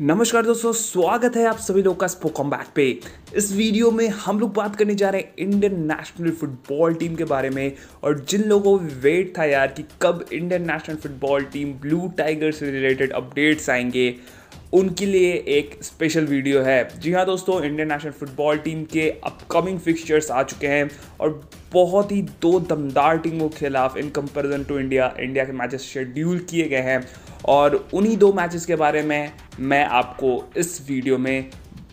नमस्कार दोस्तों स्वागत है आप सभी लोग का स्पोकम बैक पे इस वीडियो में हम लोग बात करने जा रहे हैं इंडियन नेशनल फुटबॉल टीम के बारे में और जिन लोगों को वेट था यार कि कब Indian national football team blue tiger से रिलेटेड अपडेट्स आएंगे उनके लिए एक स्पेशल वीडियो है जी हाँ दोस्तों इंडियन नेशनल फुटबॉल टीम के अपकमिंग फिक्सचर्स आ चुके हैं और बहुत ही दो दमदार टीमों के खिलाफ in comparison to India India के मैचेस शेड्यूल किए गए हैं और उन्हीं दो मैचेस के बारे में मैं आपको इस वीडियो में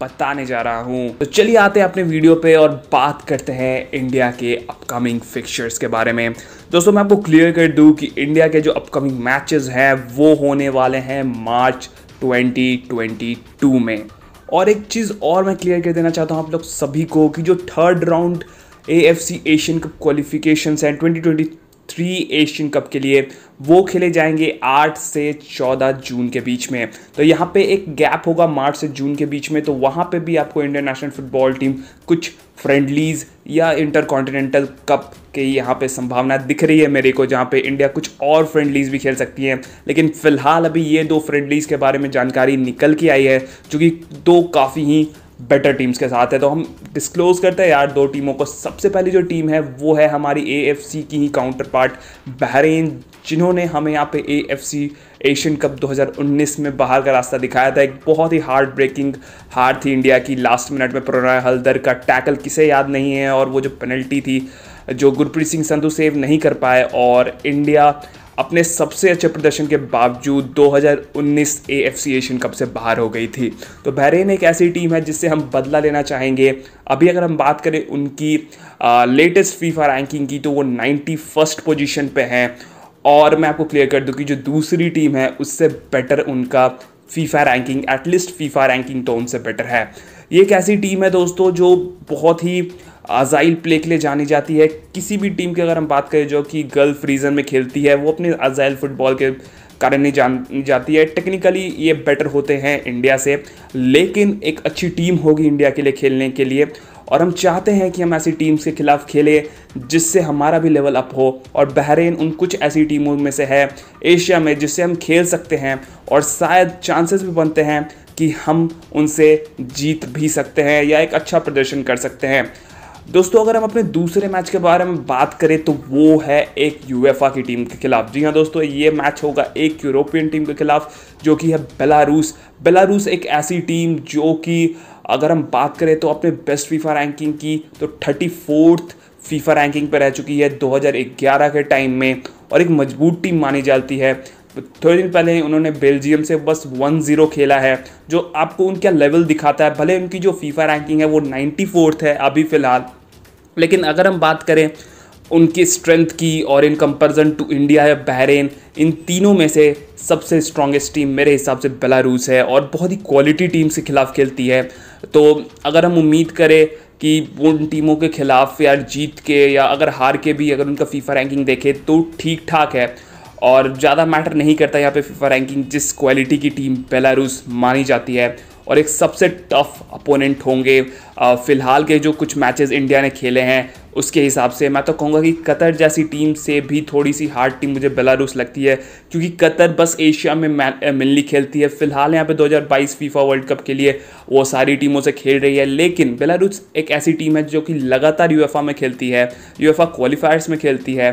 बताने जा रहा हूँ तो चलिए आते हैं अपने वीडियो पे और बात करते हैं इंडिया के अपकमिंग फिक्चर्स के बारे में दोस्तों मैं आपको क्लियर कर दूँ कि इंडिया के जो अपकमिंग मैचेस हैं वो होने वाले हैं मार्च 2022 में और एक चीज़ और मैं क्लियर कर देना चाहता हूँ आप लोग सभी को कि जो third round A F C Asian cup qualification है ट्वेंटी थ्री एशियन कप के लिए वो खेले जाएंगे 8 से 14 जून के बीच में तो यहाँ पे एक गैप होगा मार्च से जून के बीच में तो वहाँ पे भी आपको इंडियन नेशनल फुटबॉल टीम कुछ फ्रेंडलीज या इंटर कॉन्टिनेंटल कप के यहाँ पे संभावना दिख रही है मेरे को जहाँ पे इंडिया कुछ और फ्रेंडलीज भी खेल सकती हैं लेकिन फ़िलहाल अभी ये दो फ्रेंडलीज के बारे में जानकारी निकल के आई है जो कि दो काफ़ी ही बेटर टीम्स के साथ है तो हम डिस्क्लोज करते हैं यार दो टीमों को सबसे पहली जो टीम है वो है हमारी ए की ही काउंटर पार्ट बहरीन जिन्होंने हमें यहाँ पे ए एशियन कप 2019 में बाहर का रास्ता दिखाया था एक बहुत ही हार्ड ब्रेकिंग हार थी इंडिया की लास्ट मिनट में प्रणय हल्दर का टैकल किसे याद नहीं है और वो जो पेनल्टी थी जो गुरप्रीत सिंह संधू सेव नहीं कर पाए और इंडिया अपने सबसे अच्छे प्रदर्शन के बावजूद 2019 एएफसी एशियन कप से बाहर हो गई थी तो बहरीन एक ऐसी टीम है जिससे हम बदला लेना चाहेंगे अभी अगर हम बात करें उनकी लेटेस्ट फीफा रैंकिंग की तो वो नाइन्टी फर्स्ट पोजिशन पर हैं और मैं आपको क्लियर कर दूँ कि जो दूसरी टीम है उससे बेटर उनका FIFA ranking at least FIFA ranking तो उनसे बेटर है ये एक ऐसी टीम है दोस्तों जो बहुत ही अजाइल प्ले के लिए जानी जाती है किसी भी टीम की अगर हम बात करें जो कि गल्फ रीजन में खेलती है वो अपने अजाइल फुटबॉल के कारण नहीं जान जाती है टेक्निकली ये बेटर होते हैं इंडिया से लेकिन एक अच्छी टीम होगी इंडिया के लिए खेलने के लिए और हम चाहते हैं कि हम ऐसी टीम्स के खिलाफ खेलें जिससे हमारा भी लेवल अप हो और बहरीन उन कुछ ऐसी टीमों में से है एशिया में जिससे हम खेल सकते हैं और शायद चांसेस भी बनते हैं कि हम उनसे जीत भी सकते हैं या एक अच्छा प्रदर्शन कर सकते हैं दोस्तों अगर हम अपने दूसरे मैच के बारे में बात करें तो वो है एक यूएफा की टीम के खिलाफ जी हाँ दोस्तों ये मैच होगा एक यूरोपियन टीम के खिलाफ जो कि है बेलारूस बेलारूस एक ऐसी टीम जो कि अगर हम बात करें तो अपने बेस्ट फीफा रैंकिंग की तो थर्टी फोर्थ फीफा रैंकिंग पर रह चुकी है 2011 के टाइम में और एक मजबूत टीम मानी जाती है थोड़े दिन पहले ही उन्होंने बेल्जियम से बस वन जीरो खेला है जो आपको उनका लेवल दिखाता है भले उनकी जो फीफा रैंकिंग है वो नाइन्टी फोर्थ है अभी फ़िलहाल लेकिन अगर हम बात करें उनकी स्ट्रेंथ की और इन कंपेरिजन टू इंडिया या बहरेन इन तीनों में से सबसे स्ट्रॉन्गेस्ट टीम मेरे हिसाब से बेलारूस है और बहुत ही क्वालिटी टीम्स के खिलाफ खेलती है तो अगर हम उम्मीद करें कि उन टीमों के खिलाफ या जीत के या अगर हार के भी अगर उनका फीफा रैंकिंग देखें तो ठीक ठाक है और ज़्यादा मैटर नहीं करता यहाँ पे फीफा रैंकिंग जिस क्वालिटी की टीम बेलारूस मानी जाती है और एक सबसे टफ अपोनेंट होंगे फ़िलहाल के जो कुछ मैचेस इंडिया ने खेले हैं उसके हिसाब से मैं तो कहूँगा कि कतर जैसी टीम से भी थोड़ी सी हार्ड टीम मुझे बेलारूस लगती है क्योंकि कतर बस एशिया में मिलनी खेलती है फिलहाल यहाँ पे 2022 फीफा वर्ल्ड कप के लिए वो सारी टीमों से खेल रही है लेकिन बेलारूस एक ऐसी टीम है जो कि लगातार यू में खेलती है यू क्वालिफायर्स में खेलती है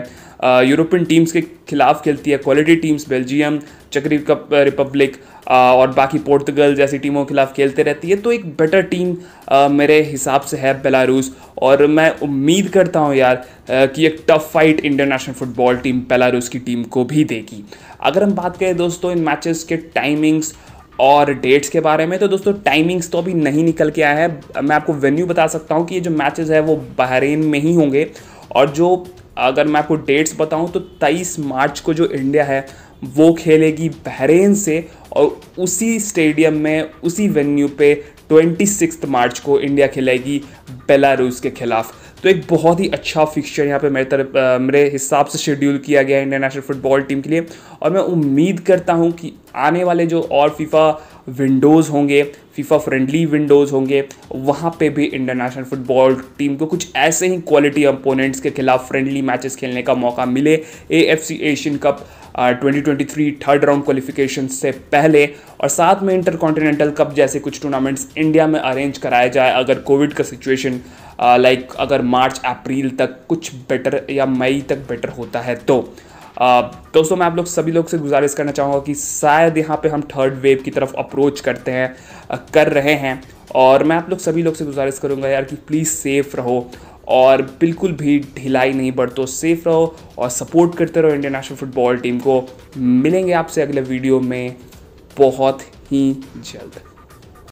यूरोपियन टीम्स के खिलाफ खेलती है क्वालिटी टीम्स बेल्जियम चक्री रिपब्लिक और बाकी पोर्तगल जैसी टीमों के खिलाफ खेलते रहती है तो एक बेटर टीम मेरे हिसाब से है बेलारूस और मैं उम्मीद करता हूँ यार कि एक tough fight international football team Belarus की टीम को भी देगी अगर हम बात करें दोस्तों इन मैचेस के टाइमिंग्स और डेट्स के बारे में तो दोस्तों टाइमिंग्स तो अभी नहीं निकल के आया है मैं आपको वेन्यू बता सकता हूँ कि ये जो मैचेस है वो बहरीन में ही होंगे और जो अगर मैं आपको डेट्स बताऊं तो 23 मार्च को जो इंडिया है वो खेलेगी बहरेन से और उसी स्टेडियम में उसी वेन्यू पे ट्वेंटी मार्च को इंडिया खेलेगी बेलारूस के खिलाफ तो एक बहुत ही अच्छा फिक्सचर यहाँ पे मेरे तरफ मेरे हिसाब से शेड्यूल किया गया है इंडियन नेशनल फुटबॉल टीम के लिए और मैं उम्मीद करता हूँ कि आने वाले जो और फीफा विंडोज़ होंगे फीफा फ्रेंडली विंडोज़ होंगे वहाँ पे भी इंटरनेशनल फुटबॉल टीम को कुछ ऐसे ही क्वालिटी अपोनेंट्स के खिलाफ फ्रेंडली मैचेस खेलने का मौका मिले AFC Asian cup 2023 third round qualification से पहले और साथ में इंटर कॉन्टिनेंटल कप जैसे कुछ टूर्नामेंट्स इंडिया में अरेंज कराया जाए अगर कोविड का सिचुएशन लाइक अगर मार्च अप्रैल तक कुछ बेटर या मई तक बेटर होता है तो दोस्तों मैं आप लोग सभी लोग से गुजारिश करना चाहूँगा कि शायद यहाँ पे हम थर्ड वेव की तरफ अप्रोच करते हैं कर रहे हैं और मैं आप लोग सभी लोग से गुजारिश करूँगा यार कि प्लीज़ सेफ़ रहो और बिल्कुल भी ढिलाई नहीं बढ़तो सेफ रहो और सपोर्ट करते रहो इंडियन नेशनल फुटबॉल टीम को मिलेंगे आपसे अगले वीडियो में बहुत ही जल्द